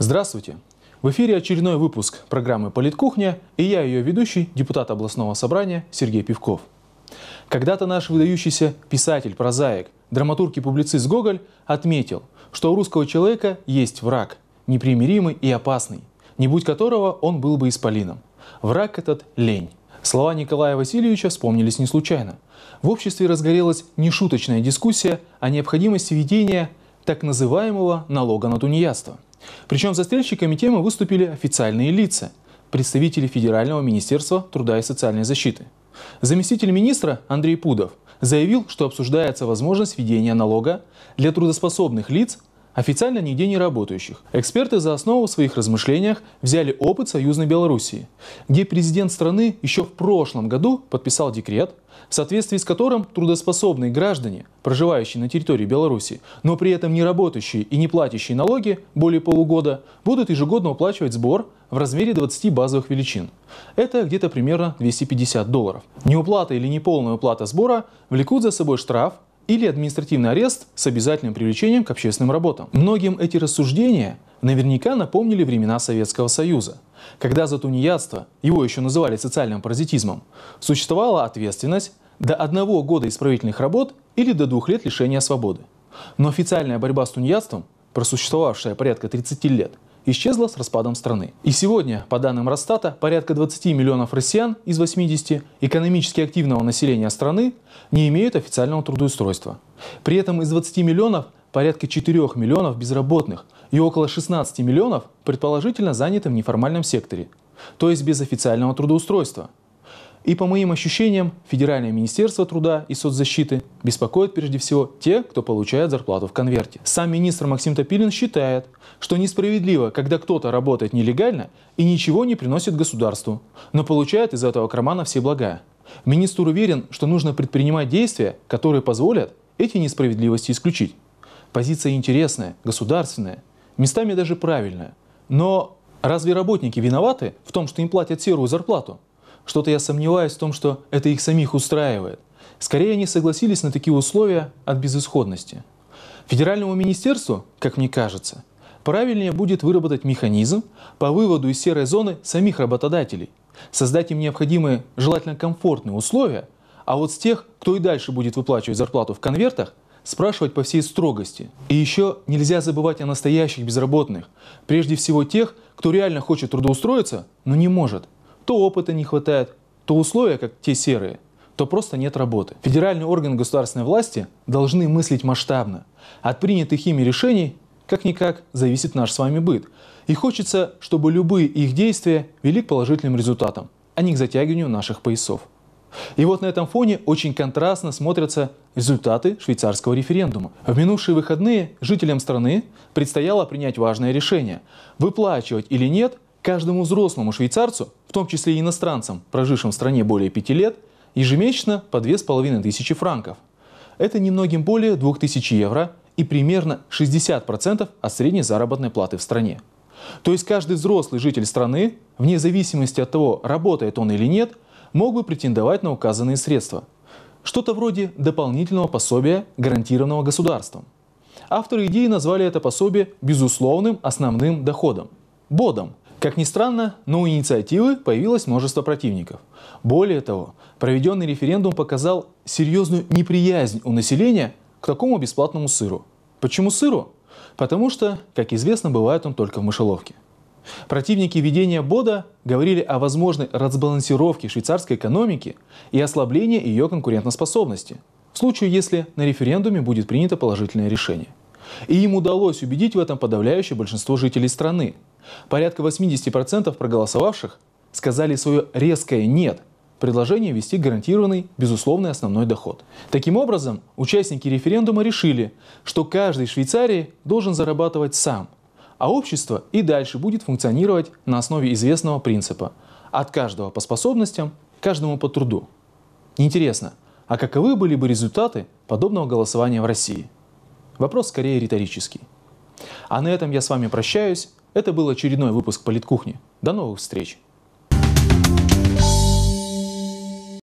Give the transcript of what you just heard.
Здравствуйте! В эфире очередной выпуск программы «Политкухня» и я, ее ведущий, депутат областного собрания Сергей Пивков. Когда-то наш выдающийся писатель-прозаик, драматург и публицист Гоголь отметил, что у русского человека есть враг, непримиримый и опасный, не будь которого он был бы исполином. Враг этот – лень. Слова Николая Васильевича вспомнились не случайно. В обществе разгорелась нешуточная дискуссия о необходимости ведения так называемого налога на тунеядство. Причем застрельщиками темы выступили официальные лица, представители Федерального министерства труда и социальной защиты. Заместитель министра Андрей Пудов заявил, что обсуждается возможность введения налога для трудоспособных лиц официально нигде не работающих. Эксперты за основу в своих размышлениях взяли опыт союзной Белоруссии, где президент страны еще в прошлом году подписал декрет, в соответствии с которым трудоспособные граждане, проживающие на территории Беларуси, но при этом не работающие и не платящие налоги более полугода, будут ежегодно уплачивать сбор в размере 20 базовых величин. Это где-то примерно 250 долларов. Неуплата или неполная уплата сбора влекут за собой штраф или административный арест с обязательным привлечением к общественным работам. Многим эти рассуждения наверняка напомнили времена Советского Союза, когда за тунеядство, его еще называли социальным паразитизмом, существовала ответственность до одного года исправительных работ или до двух лет лишения свободы. Но официальная борьба с тунеядством, просуществовавшая порядка 30 лет, исчезла с распадом страны. И сегодня, по данным Росстата, порядка 20 миллионов россиян из 80 экономически активного населения страны не имеют официального трудоустройства. При этом из 20 миллионов порядка 4 миллионов безработных и около 16 миллионов предположительно заняты в неформальном секторе, то есть без официального трудоустройства – и по моим ощущениям, Федеральное министерство труда и соцзащиты беспокоит прежде всего те, кто получает зарплату в конверте. Сам министр Максим Топилин считает, что несправедливо, когда кто-то работает нелегально и ничего не приносит государству, но получает из этого кармана все блага. Министр уверен, что нужно предпринимать действия, которые позволят эти несправедливости исключить. Позиция интересная, государственная, местами даже правильная. Но разве работники виноваты в том, что им платят серую зарплату? Что-то я сомневаюсь в том, что это их самих устраивает. Скорее, они согласились на такие условия от безысходности. Федеральному министерству, как мне кажется, правильнее будет выработать механизм по выводу из серой зоны самих работодателей, создать им необходимые, желательно комфортные условия, а вот с тех, кто и дальше будет выплачивать зарплату в конвертах, спрашивать по всей строгости. И еще нельзя забывать о настоящих безработных, прежде всего тех, кто реально хочет трудоустроиться, но не может. То опыта не хватает, то условия, как те серые, то просто нет работы. Федеральные органы государственной власти должны мыслить масштабно. От принятых ими решений, как-никак, зависит наш с вами быт. И хочется, чтобы любые их действия вели к положительным результатам, а не к затягиванию наших поясов. И вот на этом фоне очень контрастно смотрятся результаты швейцарского референдума. В минувшие выходные жителям страны предстояло принять важное решение – выплачивать или нет Каждому взрослому швейцарцу, в том числе и иностранцам, прожившим в стране более пяти лет, ежемесячно по 2500 франков. Это немногим более 2000 евро и примерно 60% от средней заработной платы в стране. То есть каждый взрослый житель страны, вне зависимости от того, работает он или нет, мог бы претендовать на указанные средства. Что-то вроде дополнительного пособия, гарантированного государством. Авторы идеи назвали это пособие безусловным основным доходом – БОДом – как ни странно, но у инициативы появилось множество противников. Более того, проведенный референдум показал серьезную неприязнь у населения к такому бесплатному сыру. Почему сыру? Потому что, как известно, бывает он только в мышеловке. Противники введения БОДа говорили о возможной разбалансировке швейцарской экономики и ослаблении ее конкурентоспособности, в случае, если на референдуме будет принято положительное решение – и им удалось убедить в этом подавляющее большинство жителей страны. Порядка 80% проголосовавших сказали свое резкое «нет» предложение ввести гарантированный безусловный основной доход. Таким образом, участники референдума решили, что каждый в Швейцарии должен зарабатывать сам, а общество и дальше будет функционировать на основе известного принципа «от каждого по способностям, каждому по труду». Интересно, а каковы были бы результаты подобного голосования в России? Вопрос скорее риторический. А на этом я с вами прощаюсь. Это был очередной выпуск «Политкухни». До новых встреч!